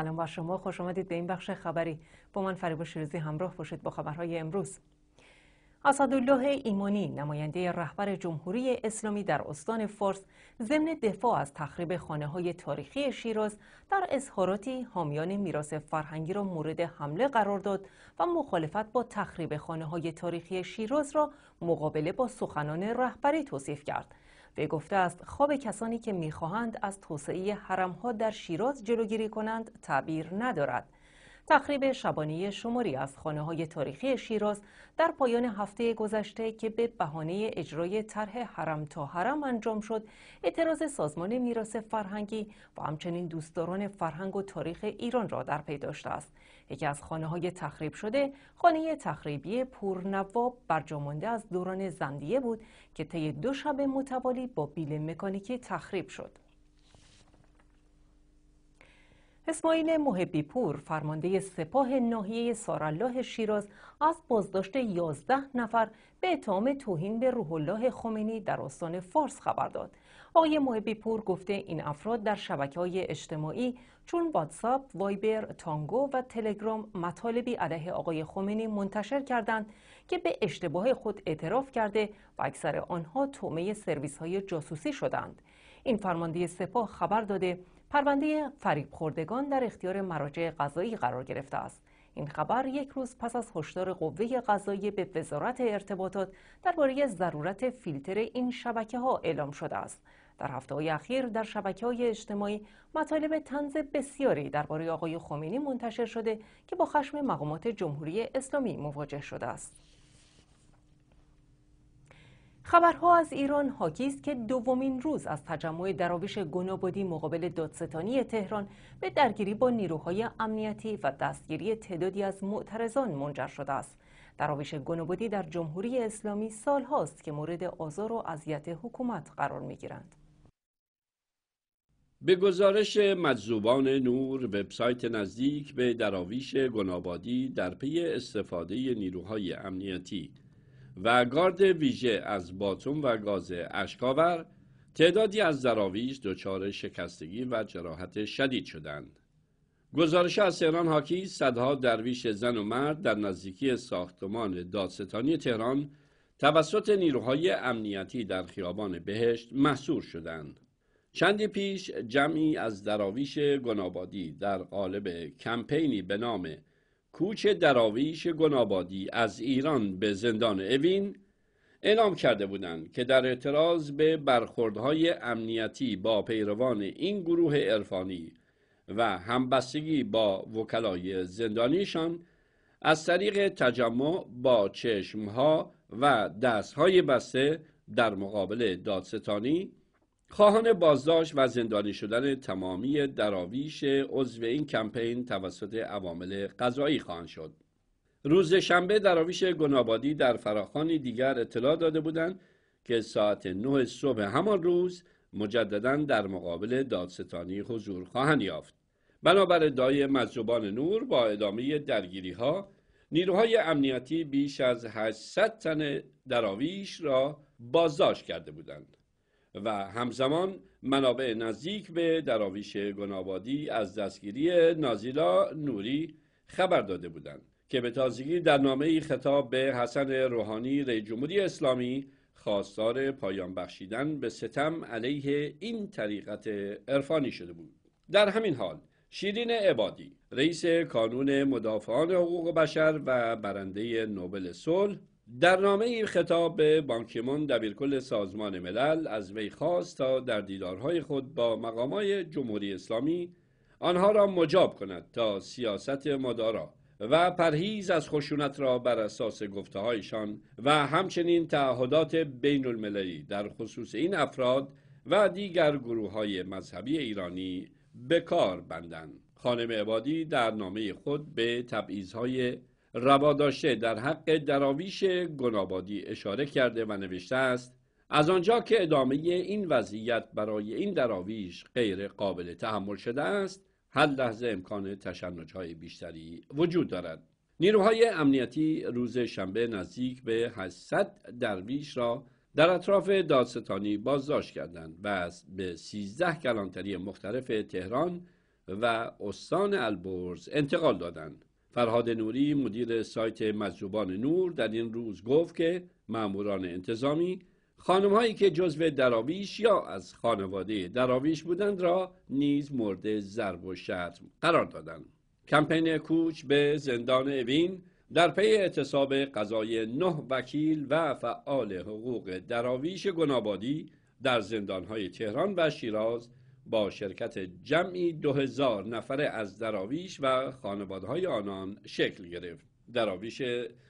سلام بر شما خوش آمدید به این بخش خبری با من فریبا شیرزی همراه باشید با خبرهای امروز اسدالله ایمانی نماینده رهبر جمهوری اسلامی در استان فارس ضمن دفاع از تخریب خانه های تاریخی شیراز در اظهاراتی حامیان میراث فرهنگی را مورد حمله قرار داد و مخالفت با تخریب خانه های تاریخی شیراز را مقابله با سخنان رهبری توصیف کرد وی گفته است خواب کسانی که میخواهند از توسعه حرمها در شیراز جلوگیری کنند تعبیر ندارد تخریب شبانی شماری از خانه های تاریخی شیراز در پایان هفته گذشته که به بهانه اجرای طرح حرم تا حرم انجام شد اعتراض سازمان میراث فرهنگی و همچنین دوستداران فرهنگ و تاریخ ایران را در پی داشته است یکی از خانه های تخریب شده خانه تخریبی پورنواب برجامانده از دوران زندیه بود که طی دو شب متوالی با بیل مکانیکی تخریب شد اسماعیل محبی پور فرمانده سپاه ناحیه سارالله شیراز از بازداشت 11 نفر به اتهام توهین به روح الله خمینی در استان فارس خبر داد. آقای محبی پور گفته این افراد در شبکه های اجتماعی چون واتساپ، وایبر، تانگو و تلگرام مطالبی علیه آقای خمینی منتشر کردند که به اشتباه خود اعتراف کرده و اکثر آنها تومه سرویس های جاسوسی شدند. این فرمانده سپاه خبر داده پرونده فریب خوردگان در اختیار مراجع قضایی قرار گرفته است. این خبر یک روز پس از هشدار قوه قضایی به وزارت ارتباطات درباره ضرورت فیلتر این شبکه ها اعلام شده است. در هفته های اخیر در شبکه های اجتماعی مطالب تنز بسیاری درباره آقای خمینی منتشر شده که با خشم مقامات جمهوری اسلامی مواجه شده است. خبرها از ایران حاکی است که دومین روز از تجمع دراویش گنابادی مقابل دادستانی تهران به درگیری با نیروهای امنیتی و دستگیری تعدادی از معترضان منجر شده است. دراویش گنابادی در جمهوری اسلامی سال هاست که مورد آزار و اذیت حکومت قرار می گیرند. به گزارش مجذوبان نور وبسایت نزدیک به دراویش گنابادی در پی استفاده نیروهای امنیتی و گارد ویژه از باتون و گاز اشکاور تعدادی از دراویش دچار شکستگی و جراحت شدید شدند. گزارش از تهران حاکی صدها درویش زن و مرد در نزدیکی ساختمان دادستانی تهران توسط نیروهای امنیتی در خیابان بهشت محصور شدند. چندی پیش جمعی از دراویش گنابادی در قالب کمپینی به نام کوچ دراویش گنابادی از ایران به زندان اوین اعلام کرده بودند که در اعتراض به برخوردهای امنیتی با پیروان این گروه عرفانی و همبستگی با وکلای زندانیشان از طریق تجمع با چشمها و دستهای بسته در مقابل دادستانی خواهان بازداشت و زندانی شدن تمامی دراویش عضو این کمپین توسط عوامل قضایی خواهند شد روز شنبه دراویش گنابادی در فراخانی دیگر اطلاع داده بودند که ساعت 9 صبح همان روز مجددا در مقابل دادستانی حضور خواهند یافت بنابر دای مزبان نور با ادامه درگیری ها نیروهای امنیتی بیش از 800 تن دراویش را بازداشت کرده بودند و همزمان منابع نزدیک به دراویش گنابادی از دستگیری نازیلا نوری خبر داده بودند که به تازگی در نامه خطاب به حسن روحانی رئیس جمهوری اسلامی خواستار پایان بخشیدن به ستم علیه این طریقت عرفانی شده بود در همین حال شیرین عبادی رئیس کانون مدافعان حقوق بشر و برنده نوبل صلح در نامه خطاب به بانکیمون دبیرکل سازمان ملل از وی خواست تا در دیدارهای خود با مقامای جمهوری اسلامی آنها را مجاب کند تا سیاست مدارا و پرهیز از خشونت را بر اساس گفته هایشان و همچنین تعهدات بین المللی در خصوص این افراد و دیگر گروه های مذهبی ایرانی به کار بندند. خانم عبادی در نامه خود به تبعیض های روا در حق دراویش گنابادی اشاره کرده و نوشته است از آنجا که ادامه این وضعیت برای این دراویش غیر قابل تحمل شده است هر لحظه امکان تشنج های بیشتری وجود دارد نیروهای امنیتی روز شنبه نزدیک به 800 درویش را در اطراف دادستانی بازداشت کردند و از به 13 کلانتری مختلف تهران و استان البرز انتقال دادند فرهاد نوری مدیر سایت مجذوبان نور در این روز گفت که ماموران انتظامی خانم هایی که جزو دراویش یا از خانواده دراویش بودند را نیز مورد ضرب و شتم قرار دادند کمپین کوچ به زندان اوین در پی اعتصاب قضای نه وکیل و فعال حقوق دراویش گنابادی در زندانهای تهران و شیراز با شرکت جمعی 2000 نفره از دراویش و خانوادهای آنان شکل گرفت. دراویش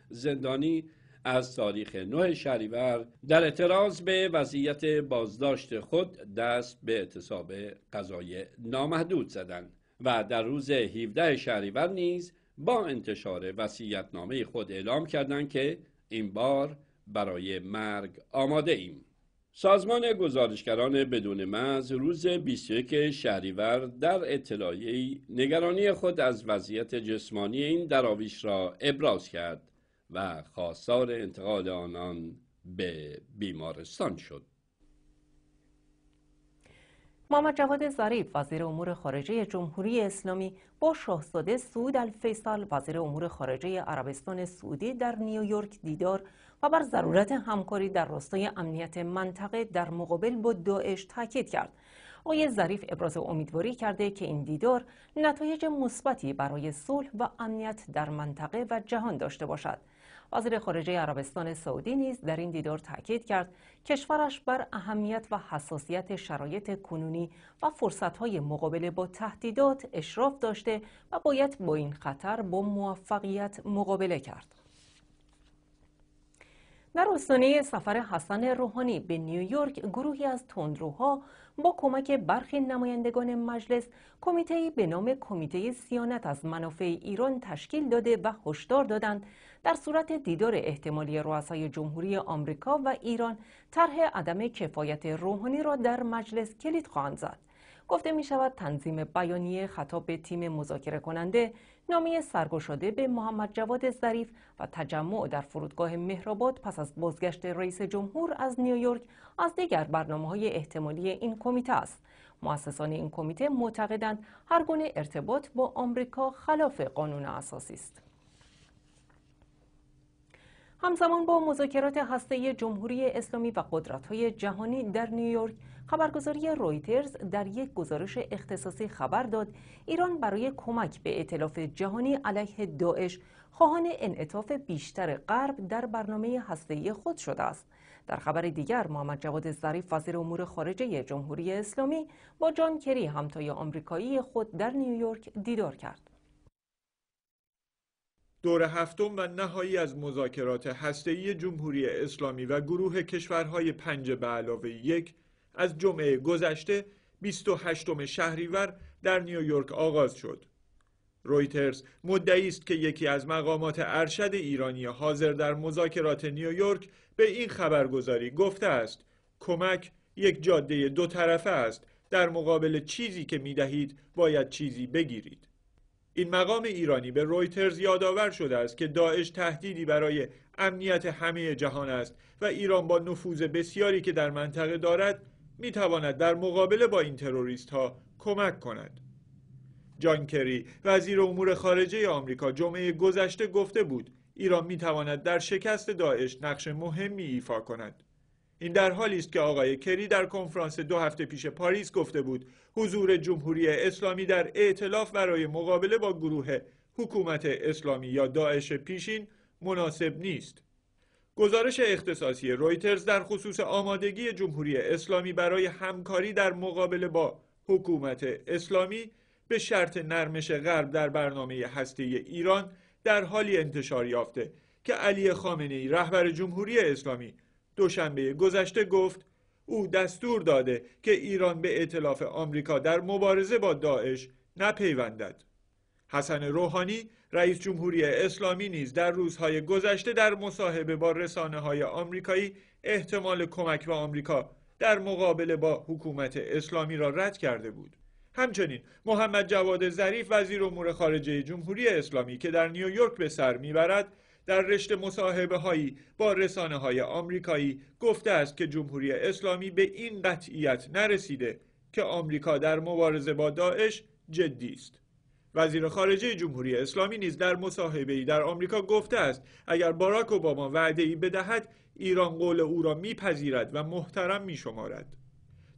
زندانی از تاریخ 9 شهریور در اعتراض به وضعیت بازداشت خود دست به اعتصاب قضای نامحدود زدند و در روز 17 شهریور نیز با انتشار وسیعتنامه خود اعلام کردند که این بار برای مرگ آماده ایم. سازمان گزارشگران بدون مرز روز 21 شهریور در ای نگرانی خود از وضعیت جسمانی این دراویش را ابراز کرد و خواستار انتقال آنان به بیمارستان شد. محمد جواد ظریف وزیر امور خارجه جمهوری اسلامی با شاهزاده سعود الفیصل وزیر امور خارجه عربستان سعودی در نیویورک دیدار و بر ضرورت همکاری در راستای امنیت منطقه در مقابل با داعش تاکید کرد. آقای ظریف ابراز امیدواری کرده که این دیدار نتایج مثبتی برای صلح و امنیت در منطقه و جهان داشته باشد. وزیر خارجه عربستان سعودی نیز در این دیدار تاکید کرد کشورش بر اهمیت و حساسیت شرایط کنونی و فرصتهای مقابله با تهدیدات اشراف داشته و باید با این خطر با موفقیت مقابله کرد. در آستانه سفر حسن روحانی به نیویورک گروهی از تندروها با کمک برخی نمایندگان مجلس کمیته به نام کمیته سیانت از منافع ایران تشکیل داده و هشدار دادند در صورت دیدار احتمالی رؤسای جمهوری آمریکا و ایران طرح عدم کفایت روحانی را در مجلس کلید خواهند زد گفته می شود تنظیم بیانیه خطاب به تیم مذاکره کننده نامی سرگشاده به محمد جواد ظریف و تجمع در فرودگاه مهرآباد پس از بازگشت رئیس جمهور از نیویورک از دیگر برنامه های احتمالی این کمیته است مؤسسان این کمیته معتقدند هرگونه ارتباط با آمریکا خلاف قانون اساسی است همزمان با مذاکرات هسته جمهوری اسلامی و قدرت‌های جهانی در نیویورک خبرگزاری رویترز در یک گزارش اختصاصی خبر داد ایران برای کمک به اطلاف جهانی علیه داعش خواهان انعطاف بیشتر غرب در برنامه هسته‌ای خود شده است. در خبر دیگر محمد جواد ظریف وزیر امور خارجه جمهوری اسلامی با جان کری همتای آمریکایی خود در نیویورک دیدار کرد. دور هفتم و نهایی از مذاکرات هسته‌ای جمهوری اسلامی و گروه کشورهای پنج به علاوه یک از جمعه گذشته 28 شهریور در نیویورک آغاز شد. رویترز مدعی است که یکی از مقامات ارشد ایرانی حاضر در مذاکرات نیویورک به این خبرگزاری گفته است کمک یک جاده دو طرفه است در مقابل چیزی که می دهید باید چیزی بگیرید این مقام ایرانی به رویترز یادآور شده است که داعش تهدیدی برای امنیت همه جهان است و ایران با نفوذ بسیاری که در منطقه دارد می تواند در مقابله با این تروریست ها کمک کند. جان کری وزیر امور خارجه آمریکا جمعه گذشته گفته بود ایران می تواند در شکست داعش نقش مهمی ایفا کند. این در حالی است که آقای کری در کنفرانس دو هفته پیش پاریس گفته بود حضور جمهوری اسلامی در ائتلاف برای مقابله با گروه حکومت اسلامی یا داعش پیشین مناسب نیست. گزارش اختصاصی رویترز در خصوص آمادگی جمهوری اسلامی برای همکاری در مقابل با حکومت اسلامی به شرط نرمش غرب در برنامه هسته ایران در حالی انتشار یافته که علی خامنه رهبر جمهوری اسلامی دوشنبه گذشته گفت او دستور داده که ایران به اطلاف آمریکا در مبارزه با داعش نپیوندد. حسن روحانی رئیس جمهوری اسلامی نیز در روزهای گذشته در مصاحبه با رسانه های آمریکایی احتمال کمک به آمریکا در مقابله با حکومت اسلامی را رد کرده بود. همچنین محمد جواد ظریف وزیر امور خارجه جمهوری اسلامی که در نیویورک به سر میبرد در رشته مصاحبه هایی با رسانه های آمریکایی گفته است که جمهوری اسلامی به این قطعیت نرسیده که آمریکا در مبارزه با داعش جدی است. وزیر خارجه جمهوری اسلامی نیز در مصاحبه در آمریکا گفته است اگر باراک اوباما وعده ای بدهد ایران قول او را میپذیرد و محترم میشمارد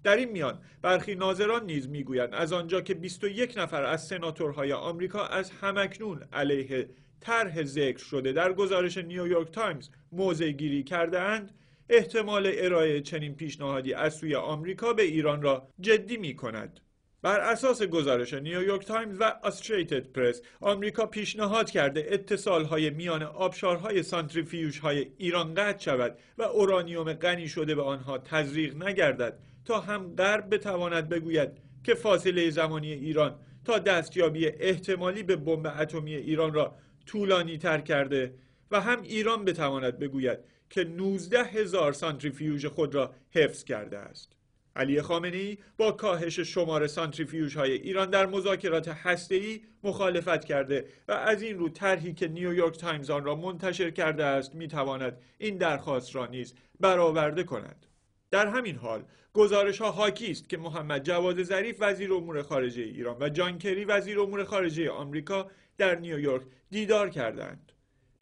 در این میان برخی ناظران نیز میگویند از آنجا که 21 نفر از سناتورهای آمریکا از همکنون علیه طرح ذکر شده در گزارش نیویورک تایمز موضع گیری کرده اند احتمال ارائه چنین پیشنهادی از سوی آمریکا به ایران را جدی می کند. بر اساس گزارش نیویورک تایمز و استریتد پرس آمریکا پیشنهاد کرده اتصالهای میان آبشارهای سانتریفیوژهای ایران قطع شود و اورانیوم غنی شده به آنها تزریق نگردد تا هم غرب بتواند بگوید که فاصله زمانی ایران تا دستیابی احتمالی به بمب اتمی ایران را طولانی تر کرده و هم ایران بتواند بگوید که 19 هزار سانتریفیوژ خود را حفظ کرده است. علی خامنه‌ای با کاهش شمار سانتریفیوژهای ایران در مذاکرات ای مخالفت کرده و از این رو طرحی که نیویورک تایمز آن را منتشر کرده است میتواند این درخواست را نیز برآورده کند در همین حال گزارش ها حاکی است که محمد جواد ظریف وزیر امور خارجه ایران و جان کری وزیر امور خارجه آمریکا در نیویورک دیدار کردند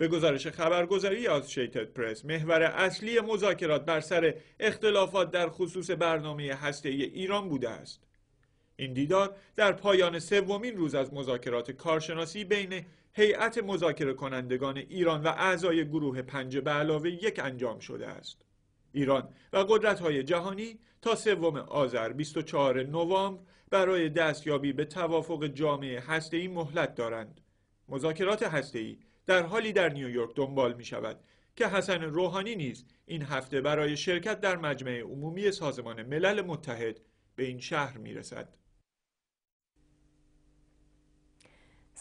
به گزارش خبرگزاری آسوشیتد پرس محور اصلی مذاکرات بر سر اختلافات در خصوص برنامه هسته‌ای ایران بوده است این دیدار در پایان سومین روز از مذاکرات کارشناسی بین هیئت مذاکره کنندگان ایران و اعضای گروه پنج به علاوه یک انجام شده است ایران و قدرت‌های جهانی تا سوم آذر 24 نوامبر برای دستیابی به توافق جامعه هسته‌ای مهلت دارند مذاکرات هسته‌ای در حالی در نیویورک دنبال می شود که حسن روحانی نیز این هفته برای شرکت در مجمع عمومی سازمان ملل متحد به این شهر می رسد.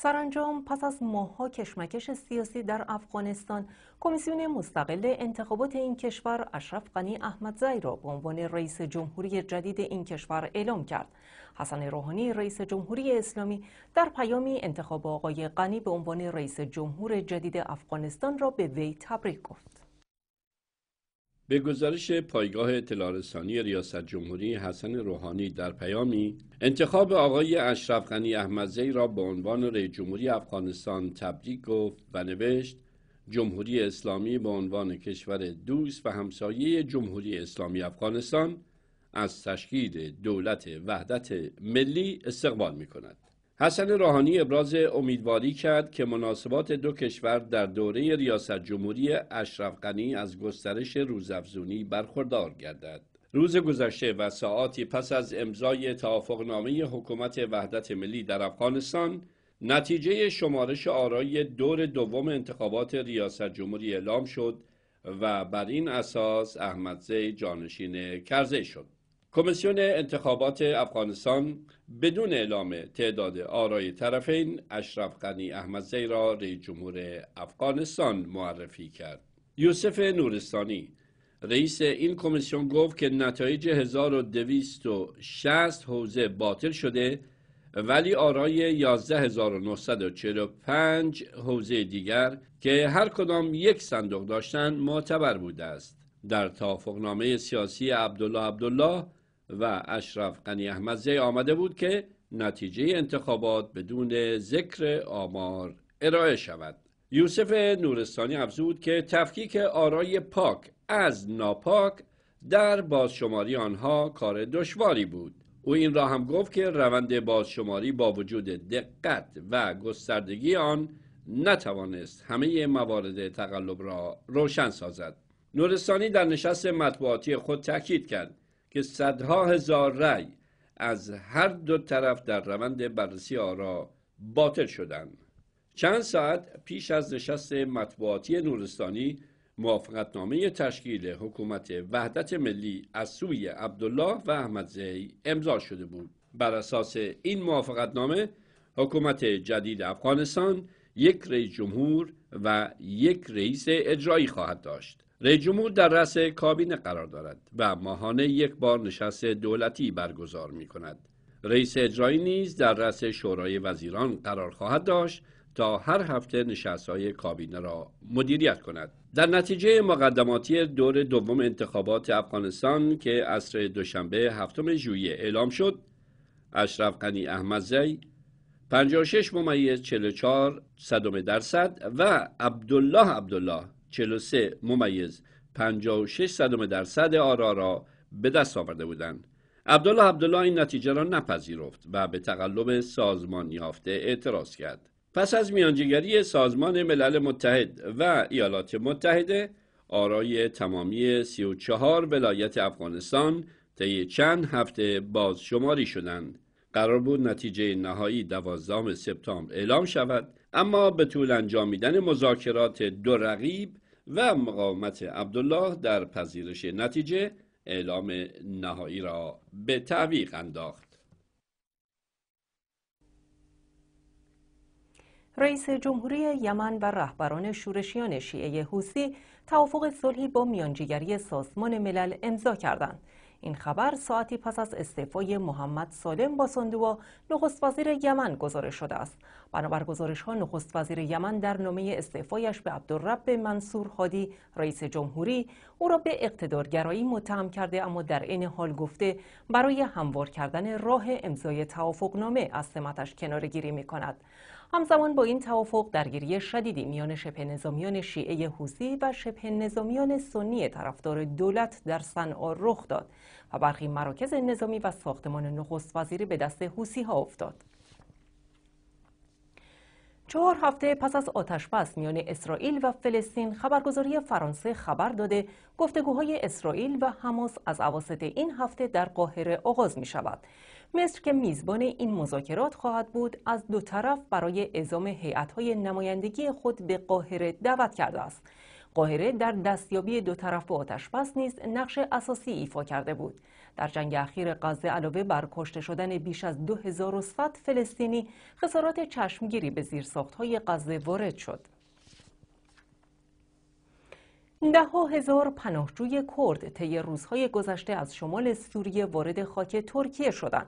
سرانجام پس از ماهها کشمکش سیاسی در افغانستان کمیسیون مستقل انتخابات این کشور اشرف غنی احمدزی را به عنوان رئیس جمهوری جدید این کشور اعلام کرد حسن روحانی رئیس جمهوری اسلامی در پیامی انتخاب آقای غنی به عنوان رئیس جمهور جدید افغانستان را به وی تبریک گفت به گزارش پایگاه تلارستانی ریاست جمهوری حسن روحانی در پیامی انتخاب آقای اشرف غنی احمدزی را به عنوان رئیس جمهوری افغانستان تبریک گفت و نوشت جمهوری اسلامی به عنوان کشور دوست و همسایه جمهوری اسلامی افغانستان از تشکیل دولت وحدت ملی استقبال می کند. حسن روحانی ابراز امیدواری کرد که مناسبات دو کشور در دوره ریاست جمهوری اشرف غنی از گسترش روزافزونی برخوردار گردد. روز گذشته و ساعاتی پس از امضای توافقنامه حکومت وحدت ملی در افغانستان نتیجه شمارش آرای دور دوم انتخابات ریاست جمهوری اعلام شد و بر این اساس زی جانشین کرزی شد. کمیسیون انتخابات افغانستان بدون اعلام تعداد آرای طرفین اشرف غنی احمدزی را رئیس جمهور افغانستان معرفی کرد یوسف نورستانی رئیس این کمیسیون گفت که نتایج 1260 حوزه باطل شده ولی آرای 11945 حوزه دیگر که هر کدام یک صندوق داشتن معتبر بوده است در توافقنامه سیاسی عبدالله عبدالله و اشرف غنی احمدزی آمده بود که نتیجه انتخابات بدون ذکر آمار ارائه شود یوسف نورستانی افزود که تفکیک آرای پاک از ناپاک در بازشماری آنها کار دشواری بود او این را هم گفت که روند بازشماری با وجود دقت و گستردگی آن نتوانست همه موارد تقلب را روشن سازد نورستانی در نشست مطبوعاتی خود تاکید کرد که صدها هزار رأی از هر دو طرف در روند بررسی آرا باطل شدند چند ساعت پیش از نشست مطبوعاتی نورستانی موافقتنامه تشکیل حکومت وحدت ملی از سوی عبدالله و احمد زهی امضا شده بود بر اساس این موافقتنامه حکومت جدید افغانستان یک رئیس جمهور و یک رئیس اجرایی خواهد داشت رئیس جمهور در رأس کابینه قرار دارد و ماهانه یک بار نشست دولتی برگزار می کند. رئیس اجرایی نیز در رأس شورای وزیران قرار خواهد داشت تا هر هفته نشست های کابینه را مدیریت کند. در نتیجه مقدماتی دور دوم انتخابات افغانستان که عصر دوشنبه هفتم ژوئیه اعلام شد، اشرف غنی احمدزی 56 ممیز 44 صدم درصد و عبدالله عبدالله 43 ممیز 56 صدم درصد آرا را به دست آورده بودند. عبدالله عبدالله این نتیجه را نپذیرفت و به تقلب سازمان یافته اعتراض کرد. پس از میانجیگری سازمان ملل متحد و ایالات متحده آرای تمامی 34 ولایت افغانستان طی چند هفته بازشماری شدند. قرار بود نتیجه نهایی 12 سپتامبر اعلام شود اما به طول انجامیدن مذاکرات دو رقیب و مقاومت عبدالله در پذیرش نتیجه اعلام نهایی را به تعویق انداخت رئیس جمهوری یمن و رهبران شورشیان شیعه حوسی توافق صلحی با میانجیگری سازمان ملل امضا کردند. این خبر ساعتی پس از استعفای محمد سالم با سندوا نخست وزیر یمن گزارش شده است بنابر گزارش ها نخست وزیر یمن در نامه استعفایش به عبدالرب منصور هادی رئیس جمهوری او را به اقتدارگرایی متهم کرده اما در این حال گفته برای هموار کردن راه امضای توافقنامه از سمتش کنارگیری می کند همزمان با این توافق درگیری شدیدی میان شبه نظامیان شیعه حوزی و شبه نظامیان سنی طرفدار دولت در صنعا رخ داد و برخی مراکز نظامی و ساختمان نخست وزیری به دست حوسی ها افتاد. چهار هفته پس از بس میان اسرائیل و فلسطین خبرگزاری فرانسه خبر داده گفتگوهای اسرائیل و حماس از عواسط این هفته در قاهره آغاز می شود. مصر که میزبان این مذاکرات خواهد بود از دو طرف برای اعزام هیئت‌های نمایندگی خود به قاهره دعوت کرده است قاهره در دستیابی دو طرف به بس نیز نقش اساسی ایفا کرده بود در جنگ اخیر غزه علاوه بر کشته شدن بیش از 2000 فلسطینی خسارات چشمگیری به زیرساخت‌های غزه وارد شد ده هزار پناهجوی کرد طی روزهای گذشته از شمال سوریه وارد خاک ترکیه شدند.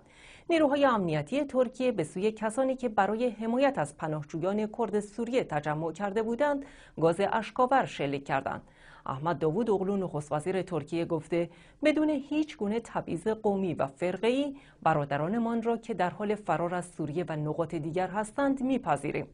نیروهای امنیتی ترکیه به سوی کسانی که برای حمایت از پناهجویان کرد سوریه تجمع کرده بودند، گاز اشکاور شلیک کردند. احمد داوود اغلو نخست وزیر ترکیه گفته بدون هیچ گونه تبعیض قومی و فرقه‌ای برادرانمان را که در حال فرار از سوریه و نقاط دیگر هستند میپذیریم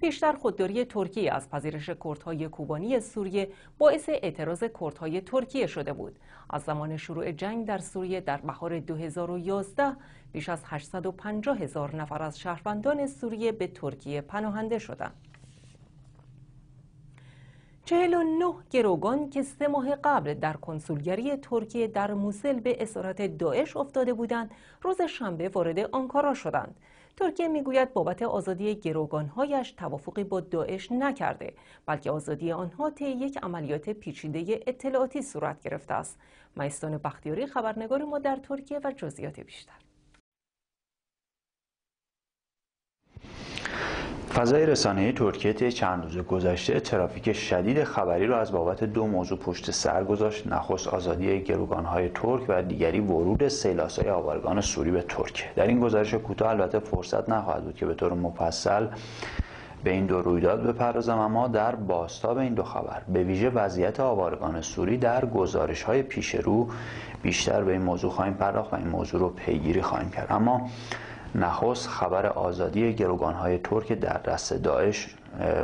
پیشتر خودداری ترکیه از پذیرش کردهای کوبانی سوریه باعث اعتراض کردهای ترکیه شده بود از زمان شروع جنگ در سوریه در بهار 2011 بیش از 850 هزار نفر از شهروندان سوریه به ترکیه پناهنده شدند 49 گروگان که سه ماه قبل در کنسولگری ترکیه در موسل به اسارت داعش افتاده بودند روز شنبه وارد آنکارا شدند ترکیه میگوید بابت آزادی گروگانهایش توافقی با داعش نکرده بلکه آزادی آنها طی یک عملیات پیچیده اطلاعاتی صورت گرفته است مایستان بختیاری خبرنگار ما در ترکیه و جزئیات بیشتر فضای رسانه ترکیه طی چند روز گذشته ترافیک شدید خبری را از بابت دو موضوع پشت سر گذاشت نخست آزادی گروگانهای ترک و دیگری ورود های آوارگان سوری به ترکیه در این گزارش کوتاه البته فرصت نخواهد بود که به طور مفصل به این دو رویداد بپردازم اما در باستاب این دو خبر به ویژه وضعیت آوارگان سوری در گزارش های پیش رو بیشتر به این موضوع خواهیم پرداخت و این موضوع رو پیگیری خواهیم کرد اما نخست خبر آزادی گروگانهای ترک در دست داعش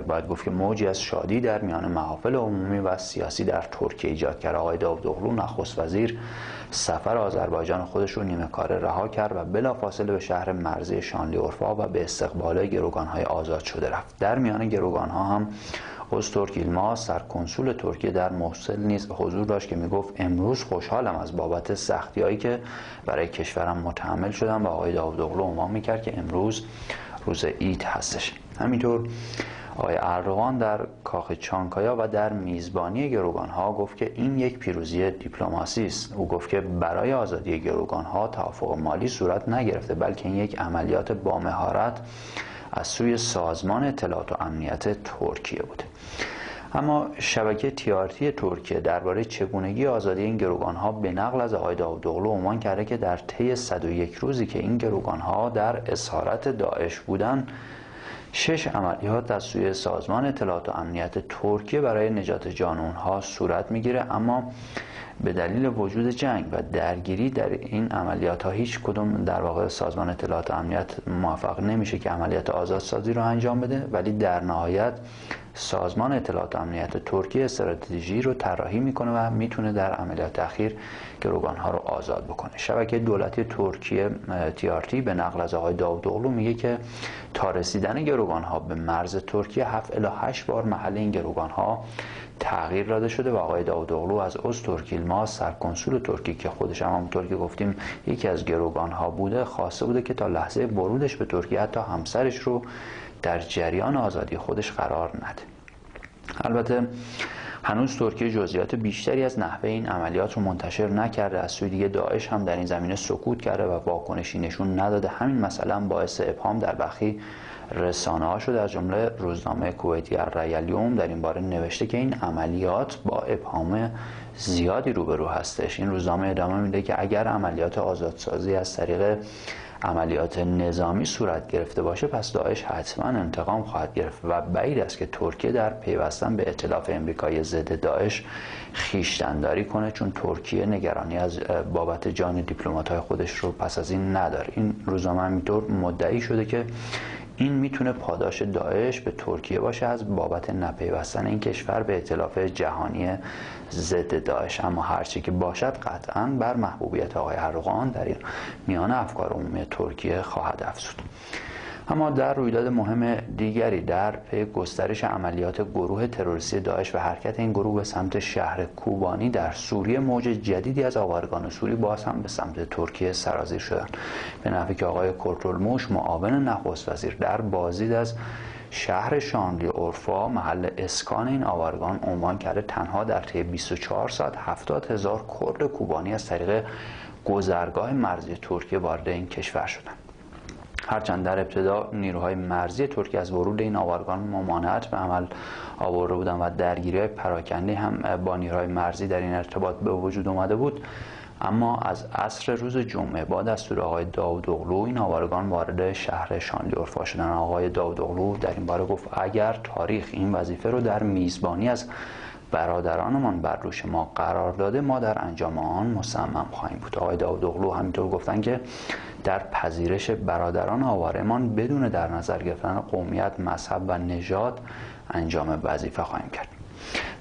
باید گفت که موجی از شادی در میان محافل عمومی و سیاسی در ترکیه ایجاد کرد آقای اغلو نخست وزیر سفر آذربایجان خودش رو نیمه کاره رها کرد و بلافاصله به شهر مرزی شانلی اورفا و به استقبال گروگانهای آزاد شده رفت در میان گروگانها هم ما سر کنسول ترکیه در محسن نیز حضور داشت که میگفت امروز خوشحالم از بابت سختی هایی که برای کشورم متحمل شدم و آقای اغلو عنوان میکرد که امروز روز اید هستش همینطور آقای اردوغان در کاخ چانکایا و در میزبانی گروگان ها گفت که این یک پیروزی دیپلماسی است او گفت که برای آزادی گروگان ها توافق مالی صورت نگرفته بلکه این یک عملیات با مهارت از سوی سازمان اطلاعات و امنیت ترکیه بوده اما شبکه تیارتی ترکیه درباره چگونگی آزادی این گروگان ها به نقل از آقای و عنوان کرده که در طی 101 روزی که این گروگان ها در اسارت داعش بودند شش عملیات از سوی سازمان اطلاعات و امنیت ترکیه برای نجات جان اونها صورت میگیره اما به دلیل وجود جنگ و درگیری در این عملیات ها هیچ کدوم در واقع سازمان اطلاعات و امنیت موفق نمیشه که عملیات آزادسازی رو انجام بده ولی در نهایت سازمان اطلاعات و امنیت ترکیه استراتژی رو طراحی میکنه و میتونه در عملیات اخیر گروگان ها رو آزاد بکنه شبکه دولتی ترکیه تیارتی به نقل از آقای داودوغلو میگه که تا رسیدن گروگان ها به مرز ترکیه 7 الی 8 بار محل این گروگان ها تغییر داده شده و آقای اغلو از ما سرکنسول ترکی که خودش هم همونطور که گفتیم یکی از گروگان ها بوده خواسته بوده که تا لحظه برودش به ترکیه حتی همسرش رو در جریان آزادی خودش قرار نده البته هنوز ترکیه جزئیات بیشتری از نحوه این عملیات رو منتشر نکرده از سوی دیگه داعش هم در این زمینه سکوت کرده و واکنشی نشون نداده همین مثلا باعث ابهام در بخی رسانه ها شده در جمله روزنامه کویتی الریلیوم در این باره نوشته که این عملیات با ابهام زیادی روبرو هستش این روزنامه ادامه میده که اگر عملیات آزادسازی از طریق عملیات نظامی صورت گرفته باشه پس داعش حتما انتقام خواهد گرفت و بعید است که ترکیه در پیوستن به اطلاف امریکای ضد داعش خیشتنداری کنه چون ترکیه نگرانی از بابت جان های خودش رو پس از این نداره این روزنامه همینطور مدعی شده که این میتونه پاداش داعش به ترکیه باشه از بابت نپیوستن این کشور به ائتلاف جهانی ضد داعش اما هرچی که باشد قطعا بر محبوبیت آقای اردوغان در این میان افکار عمومی ترکیه خواهد افزود اما در رویداد مهم دیگری در پی گسترش عملیات گروه تروریستی داعش و حرکت این گروه به سمت شهر کوبانی در سوریه موج جدیدی از آوارگان سوری باز هم به سمت ترکیه سرازیر شدند به نحوی که آقای کورتولموش معاون نخست وزیر در بازدید از شهر شانلی اورفا محل اسکان این آوارگان عنوان کرده تنها در طی 24 ساعت 70 هزار کرد کوبانی از طریق گذرگاه مرزی ترکیه وارد این کشور شدند هرچند در ابتدا نیروهای مرزی ترکیه از ورود این آوارگان ممانعت به عمل آورده بودند و درگیری پراکنده هم با نیروهای مرزی در این ارتباط به وجود اومده بود اما از عصر روز جمعه با دستور آقای داود اغلو این آوارگان وارد شهر شانلیورفا شدن آقای داود اغلو در این باره گفت اگر تاریخ این وظیفه رو در میزبانی از برادرانمان بر دوش ما قرار داده ما در انجام آن مصمم خواهیم بود آقای اغلو همینطور گفتن که در پذیرش برادران آوارمان بدون در نظر گرفتن قومیت مذهب و نژاد انجام وظیفه خواهیم کرد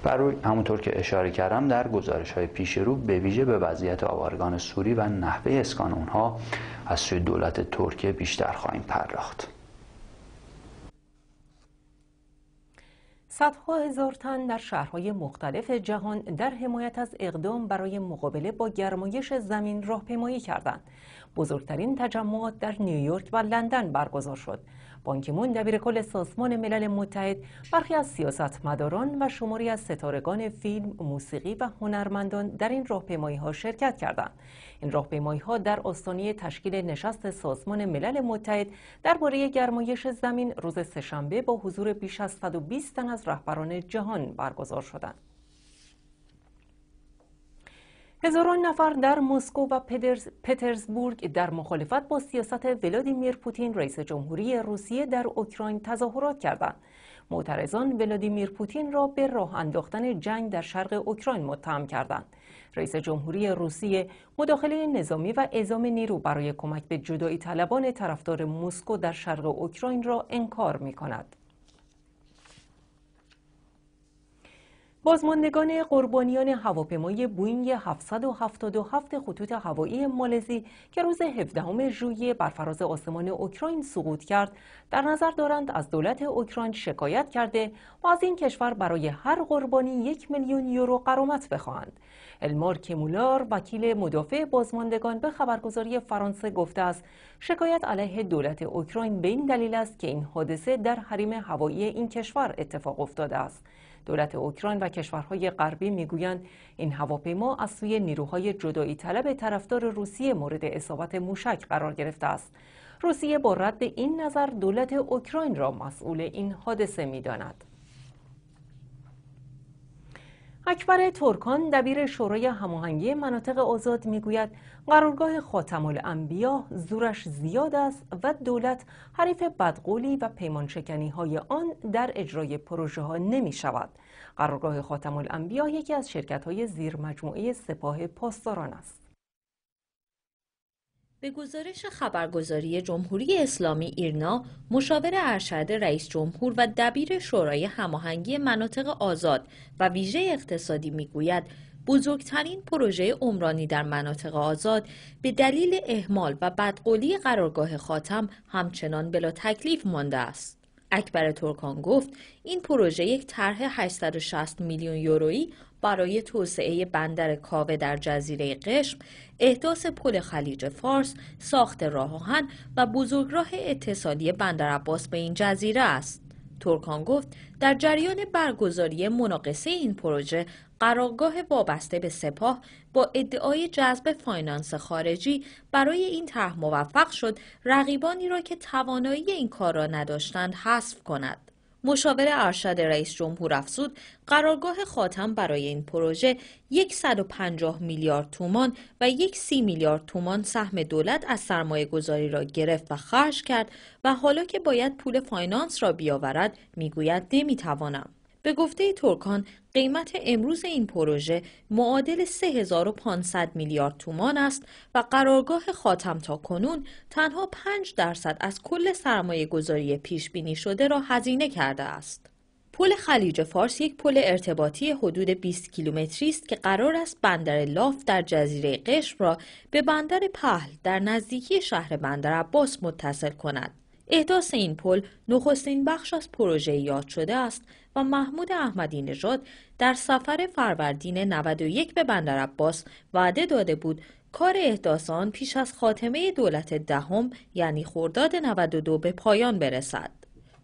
بر همونطور که اشاره کردم در گزارش های پیش رو به ویژه به وضعیت آوارگان سوری و نحوه اسکان اونها از سوی دولت ترکیه بیشتر خواهیم پرداخت صدها هزار تن در شهرهای مختلف جهان در حمایت از اقدام برای مقابله با گرمایش زمین راهپیمایی کردند بزرگترین تجمعات در نیویورک و لندن برگزار شد بانکیمون دبیر کل سازمان ملل متحد برخی از سیاستمداران و شماری از ستارگان فیلم موسیقی و هنرمندان در این راهپیمایی ها شرکت کردند این راهپیمایی ها در آستانه تشکیل نشست سازمان ملل متحد درباره گرمایش زمین روز سهشنبه با حضور بیش از 120 تن از رهبران جهان برگزار شدند هزاران نفر در مسکو و پترزبورگ در مخالفت با سیاست ولادیمیر پوتین رئیس جمهوری روسیه در اوکراین تظاهرات کردند. معترضان ولادیمیر پوتین را به راه انداختن جنگ در شرق اوکراین متهم کردند. رئیس جمهوری روسیه مداخله نظامی و اعزام نیرو برای کمک به جدایی طلبان طرفدار مسکو در شرق اوکراین را انکار می کند. بازماندگان قربانیان هواپیمای بوینگ 777 خطوط هوایی مالزی که روز 17 ژوئیه بر فراز آسمان اوکراین سقوط کرد در نظر دارند از دولت اوکراین شکایت کرده و از این کشور برای هر قربانی یک میلیون یورو قرامت بخواهند المار کمولار وکیل مدافع بازماندگان به خبرگزاری فرانسه گفته است شکایت علیه دولت اوکراین به این دلیل است که این حادثه در حریم هوایی این کشور اتفاق افتاده است دولت اوکراین و کشورهای غربی میگویند این هواپیما از سوی نیروهای جدایی طلب طرفدار روسیه مورد اصابت موشک قرار گرفته است روسیه با رد این نظر دولت اوکراین را مسئول این حادثه میداند اکبر ترکان دبیر شورای هماهنگی مناطق آزاد میگوید قرارگاه خاتم الانبیا زورش زیاد است و دولت حریف بدقولی و پیمانشکنی های آن در اجرای پروژه ها نمی شود. قرارگاه خاتم الانبیا یکی از شرکت های زیر مجموعه سپاه پاسداران است. به گزارش خبرگزاری جمهوری اسلامی ایرنا مشاور ارشد رئیس جمهور و دبیر شورای هماهنگی مناطق آزاد و ویژه اقتصادی میگوید بزرگترین پروژه عمرانی در مناطق آزاد به دلیل اهمال و بدقولی قرارگاه خاتم همچنان بلا تکلیف مانده است. اکبر ترکان گفت این پروژه یک طرح 860 میلیون یورویی برای توسعه بندر کاوه در جزیره قشم، احداث پل خلیج فارس، ساخت راه آهن و بزرگراه اتصالی بندر عباس به این جزیره است. ترکان گفت در جریان برگزاری مناقصه این پروژه قرارگاه وابسته به سپاه با ادعای جذب فاینانس خارجی برای این طرح موفق شد رقیبانی را که توانایی این کار را نداشتند حذف کند مشاور ارشد رئیس جمهور افزود قرارگاه خاتم برای این پروژه 150 میلیارد تومان و یک سی میلیارد تومان سهم دولت از سرمایه گذاری را گرفت و خرج کرد و حالا که باید پول فاینانس را بیاورد میگوید نمیتوانم. به گفته ترکان قیمت امروز این پروژه معادل 3500 میلیارد تومان است و قرارگاه خاتم تا کنون تنها 5 درصد از کل سرمایه گذاری پیش بینی شده را هزینه کرده است. پل خلیج فارس یک پل ارتباطی حدود 20 کیلومتری است که قرار است بندر لاف در جزیره قشم را به بندر پهل در نزدیکی شهر بندر عباس متصل کند. احداث این پل نخستین بخش از پروژه یاد شده است و محمود احمدی نژاد در سفر فروردین 91 به بندرعباس وعده داده بود کار احداث آن پیش از خاتمه دولت دهم ده یعنی خرداد 92 به پایان برسد.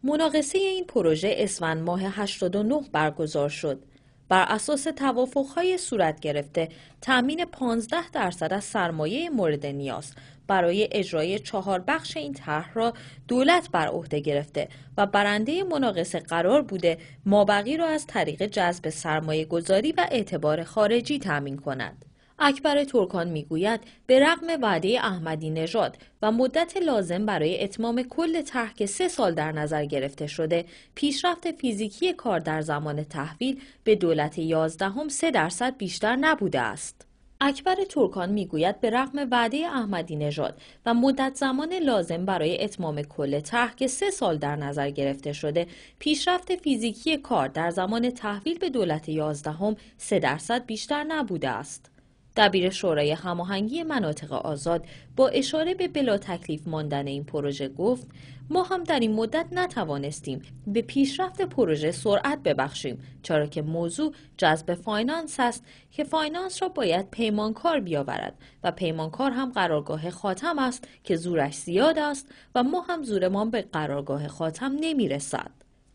مناقصه این پروژه اسفند ماه 89 برگزار شد. بر اساس توافقهای صورت گرفته تامین 15 درصد از سرمایه مورد نیاز برای اجرای چهار بخش این طرح را دولت بر عهده گرفته و برنده مناقصه قرار بوده مابقی را از طریق جذب سرمایه گذاری و اعتبار خارجی تامین کند. اکبر ترکان میگوید به رغم وعده احمدی نژاد و مدت لازم برای اتمام کل طرح که سه سال در نظر گرفته شده پیشرفت فیزیکی کار در زمان تحویل به دولت یازدهم سه درصد بیشتر نبوده است اکبر ترکان میگوید به رغم وعده احمدی نژاد و مدت زمان لازم برای اتمام کل طرح که سه سال در نظر گرفته شده پیشرفت فیزیکی کار در زمان تحویل به دولت یازدهم سه درصد بیشتر نبوده است دبیر شورای هماهنگی مناطق آزاد با اشاره به بلا تکلیف ماندن این پروژه گفت ما هم در این مدت نتوانستیم به پیشرفت پروژه سرعت ببخشیم چرا که موضوع جذب فاینانس است که فاینانس را باید پیمانکار بیاورد و پیمانکار هم قرارگاه خاتم است که زورش زیاد است و ما هم زورمان به قرارگاه خاتم نمیرسد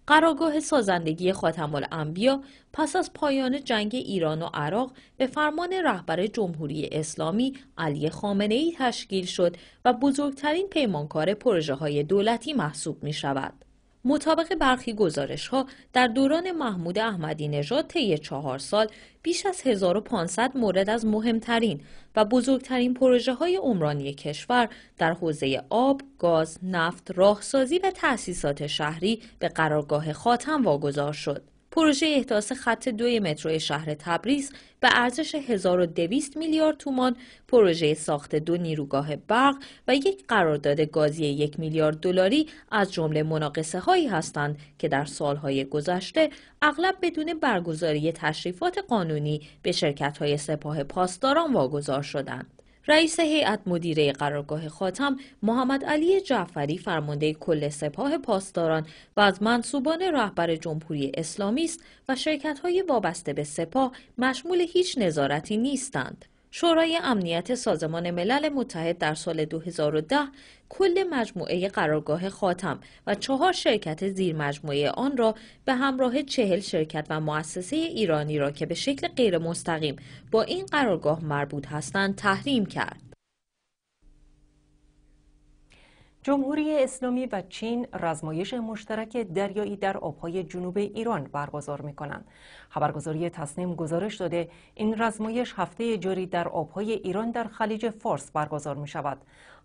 قرارگاه سازندگی خاتم الانبیا پس از پایان جنگ ایران و عراق به فرمان رهبر جمهوری اسلامی علی خامنه ای تشکیل شد و بزرگترین پیمانکار پروژه های دولتی محسوب می شود. مطابق برخی گزارش ها در دوران محمود احمدی نژاد طی چهار سال بیش از 1500 مورد از مهمترین و بزرگترین پروژه های عمرانی کشور در حوزه آب، گاز، نفت، راهسازی و تأسیسات شهری به قرارگاه خاتم واگذار شد. پروژه احداث خط دوی مترو شهر تبریز به ارزش 1200 میلیارد تومان، پروژه ساخت دو نیروگاه برق و یک قرارداد گازی یک میلیارد دلاری از جمله مناقصه هایی هستند که در سالهای گذشته اغلب بدون برگزاری تشریفات قانونی به شرکت های سپاه پاسداران واگذار شدند. رئیس هیئت مدیره قرارگاه خاتم محمد علی جعفری فرمانده کل سپاه پاسداران و از منصوبان رهبر جمهوری اسلامی است و شرکت های وابسته به سپاه مشمول هیچ نظارتی نیستند. شورای امنیت سازمان ملل متحد در سال 2010 کل مجموعه قرارگاه خاتم و چهار شرکت زیر مجموعه آن را به همراه چهل شرکت و مؤسسه ایرانی را که به شکل غیر مستقیم با این قرارگاه مربوط هستند تحریم کرد. جمهوری اسلامی و چین رزمایش مشترک دریایی در آبهای جنوب ایران برگزار می کنند. خبرگزاری تصنیم گزارش داده این رزمایش هفته جاری در آبهای ایران در خلیج فارس برگزار می شود.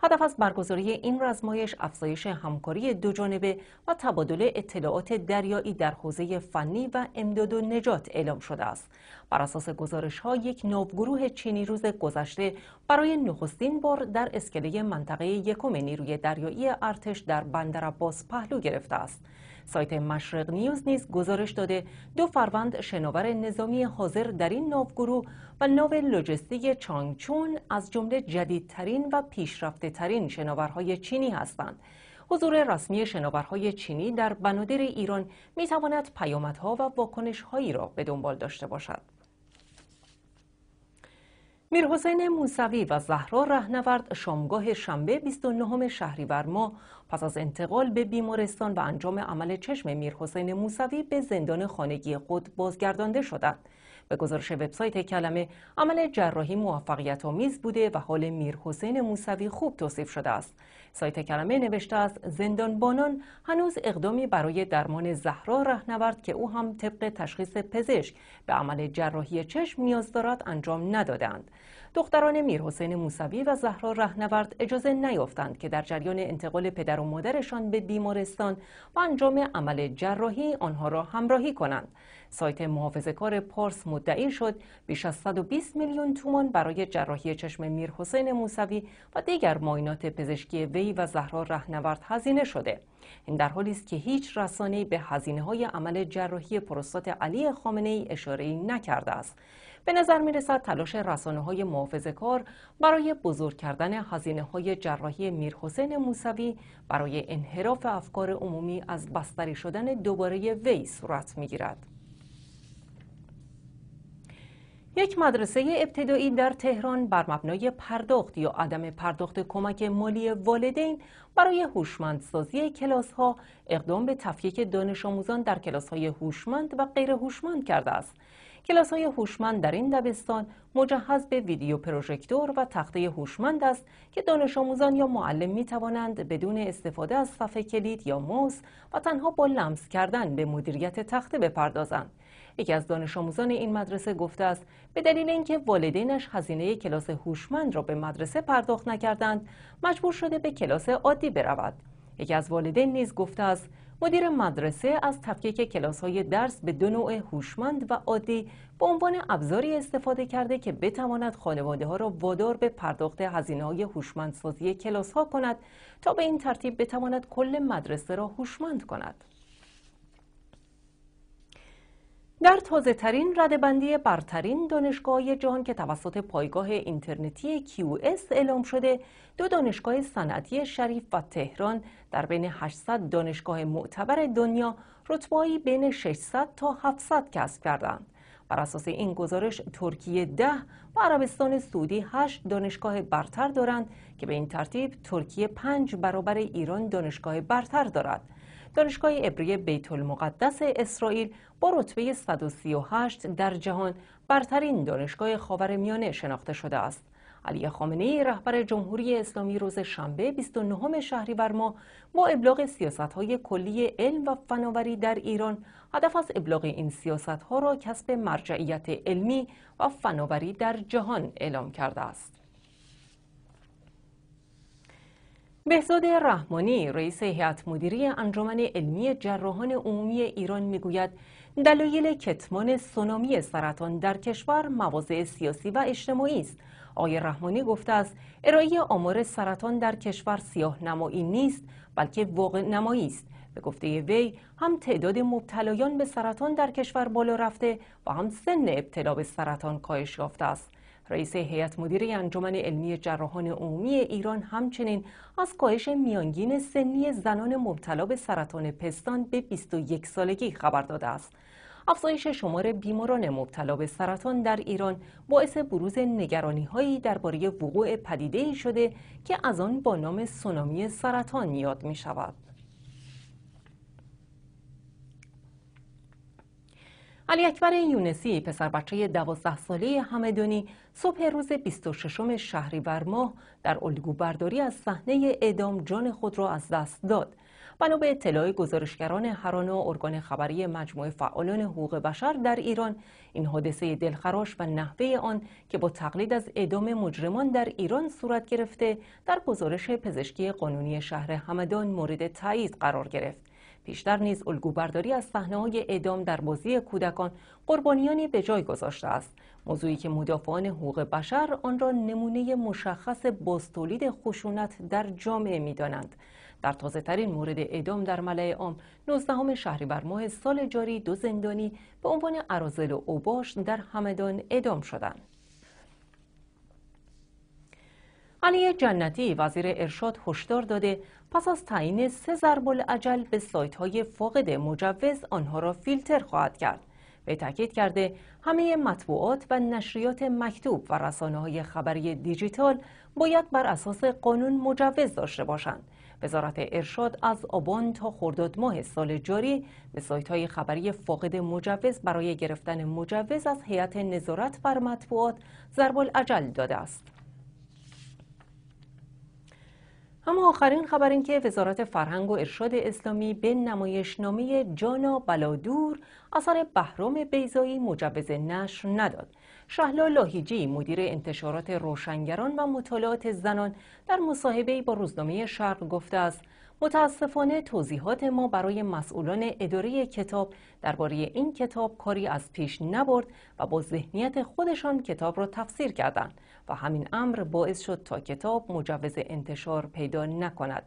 هدف از برگزاری این رزمایش افزایش همکاری دو جانبه و تبادل اطلاعات دریایی در حوزه فنی و امداد و نجات اعلام شده است. بر اساس گزارش ها یک ناوگروه چینی روز گذشته برای نخستین بار در اسکله منطقه یکم نیروی دریایی ارتش در بندر عباس پهلو گرفته است. سایت مشرق نیوز نیز گزارش داده دو فروند شناور نظامی حاضر در این ناوگروه و ناو لوجستی چانگچون از جمله جدیدترین و پیشرفته ترین شناورهای چینی هستند. حضور رسمی شناورهای چینی در بنادر ایران میتواند پیامدها و هایی را به دنبال داشته باشد. میرحسین موسوی و زهرا رهنورد شامگاه شنبه 29 شهریور ماه پس از انتقال به بیمارستان و انجام عمل چشم میرحسین موسوی به زندان خانگی خود بازگردانده شدند. به گزارش وبسایت کلمه عمل جراحی موفقیت آمیز بوده و حال میرحسین موسوی خوب توصیف شده است سایت کلمه نوشته است زندانبانان هنوز اقدامی برای درمان زهرا رهنورد که او هم طبق تشخیص پزشک به عمل جراحی چشم نیاز دارد انجام ندادند دختران حسین موسوی و زهرا رهنورد اجازه نیافتند که در جریان انتقال پدر و مادرشان به بیمارستان و انجام عمل جراحی آنها را همراهی کنند سایت محافظه کار پارس مدعی شد بیش از 120 میلیون تومان برای جراحی چشم میرحسین موسوی و دیگر ماینات پزشکی وی و زهرا رهنورد هزینه شده این در حالی است که هیچ رسانه‌ای به هزینه های عمل جراحی پروستات علی خامنه ای اشاره نکرده است به نظر می رسد تلاش رسانه های محافظ کار برای بزرگ کردن هزینه های جراحی میرحسین موسوی برای انحراف افکار عمومی از بستری شدن دوباره وی صورت می گیرد. یک مدرسه ابتدایی در تهران بر مبنای پرداخت یا عدم پرداخت کمک مالی والدین برای هوشمندسازی ها اقدام به تفکیک دانش آموزان در های هوشمند و غیر هوشمند کرده است. کلاس های هوشمند در این دبستان مجهز به ویدیو پروژکتور و تخته هوشمند است که دانش آموزان یا معلم می توانند بدون استفاده از صفحه کلید یا موس و تنها با لمس کردن به مدیریت تخته بپردازند. یکی از دانش آموزان این مدرسه گفته است به دلیل اینکه والدینش هزینه کلاس هوشمند را به مدرسه پرداخت نکردند مجبور شده به کلاس عادی برود. یکی از والدین نیز گفته است مدیر مدرسه از تفکیک کلاس های درس به دو نوع هوشمند و عادی به عنوان ابزاری استفاده کرده که بتواند خانواده ها را وادار به پرداخت هزینه های هوشمندسازی کلاس ها کند تا به این ترتیب بتواند کل مدرسه را هوشمند کند. در تازه ترین ردبندی برترین دانشگاه جهان که توسط پایگاه اینترنتی QS اعلام شده دو دانشگاه صنعتی شریف و تهران در بین 800 دانشگاه معتبر دنیا رتبایی بین 600 تا 700 کسب کردند. بر اساس این گزارش ترکیه 10 و عربستان سعودی 8 دانشگاه برتر دارند که به این ترتیب ترکیه 5 برابر ایران دانشگاه برتر دارد. دانشگاه ابری بیت المقدس اسرائیل با رتبه 138 در جهان برترین دانشگاه خاورمیانه شناخته شده است. علی خامنه رهبر جمهوری اسلامی روز شنبه 29 شهریور ماه با ابلاغ های کلی علم و فناوری در ایران هدف از ابلاغ این ها را کسب مرجعیت علمی و فناوری در جهان اعلام کرده است. بهزاد رحمانی رئیس هیئت مدیری انجمن علمی جراحان عمومی ایران میگوید دلایل کتمان سونامی سرطان در کشور مواضع سیاسی و اجتماعی است آقای رحمانی گفته است ارائه آمار سرطان در کشور سیاه نمایی نیست بلکه واقع نمایی است به گفته وی هم تعداد مبتلایان به سرطان در کشور بالا رفته و هم سن ابتلا به سرطان کاهش یافته است رئیس هیئت مدیره انجمن علمی جراحان عمومی ایران همچنین از کاهش میانگین سنی زنان مبتلا به سرطان پستان به 21 سالگی خبر داده است. افزایش شمار بیماران مبتلا به سرطان در ایران باعث بروز نگرانی هایی درباره وقوع پدیده ای شده که از آن با نام سونامی سرطان یاد می شود. علی اکبر یونسی پسر بچه دوازده ساله همدانی صبح روز 26 شهریور ماه در الگو برداری از صحنه اعدام جان خود را از دست داد. بنا به اطلاع گزارشگران هران و ارگان خبری مجموعه فعالان حقوق بشر در ایران این حادثه دلخراش و نحوه آن که با تقلید از اعدام مجرمان در ایران صورت گرفته در گزارش پزشکی قانونی شهر همدان مورد تایید قرار گرفت پیشتر نیز الگوبرداری از صحنه های اعدام در بازی کودکان قربانیانی به جای گذاشته است موضوعی که مدافعان حقوق بشر آن را نمونه مشخص بازتولید خشونت در جامعه میدانند در تازه ترین مورد اعدام در ملع عام 19 شهریور ماه سال جاری دو زندانی به عنوان ارازل و اوباش در همدان اعدام شدند علی جنتی وزیر ارشاد هشدار داده پس از تعیین سه ضرب العجل به سایت های فاقد مجوز آنها را فیلتر خواهد کرد به تاکید کرده همه مطبوعات و نشریات مکتوب و رسانه های خبری دیجیتال باید بر اساس قانون مجوز داشته باشند وزارت ارشاد از آبان تا خرداد ماه سال جاری به سایت های خبری فاقد مجوز برای گرفتن مجوز از هیئت نظارت بر مطبوعات ضرب العجل داده است اما آخرین خبر این که وزارت فرهنگ و ارشاد اسلامی به نمایشنامه جانا بلادور اثر بهرام بیزایی مجوز نشر نداد. شهلا لاهیجی مدیر انتشارات روشنگران و مطالعات زنان در مصاحبه با روزنامه شرق گفته است متاسفانه توضیحات ما برای مسئولان اداره کتاب درباره این کتاب کاری از پیش نبرد و با ذهنیت خودشان کتاب را تفسیر کردند و همین امر باعث شد تا کتاب مجوز انتشار پیدا نکند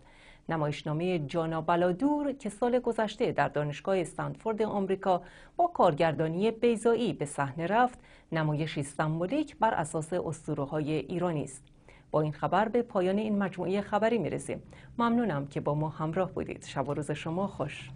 نمایشنامه جانا بلادور که سال گذشته در دانشگاه استنفورد آمریکا با کارگردانی بیزایی به صحنه رفت نمایشی سمبولیک بر اساس اسطوره‌های ایرانی است با این خبر به پایان این مجموعه خبری میرسیم ممنونم که با ما همراه بودید شب و روز شما خوش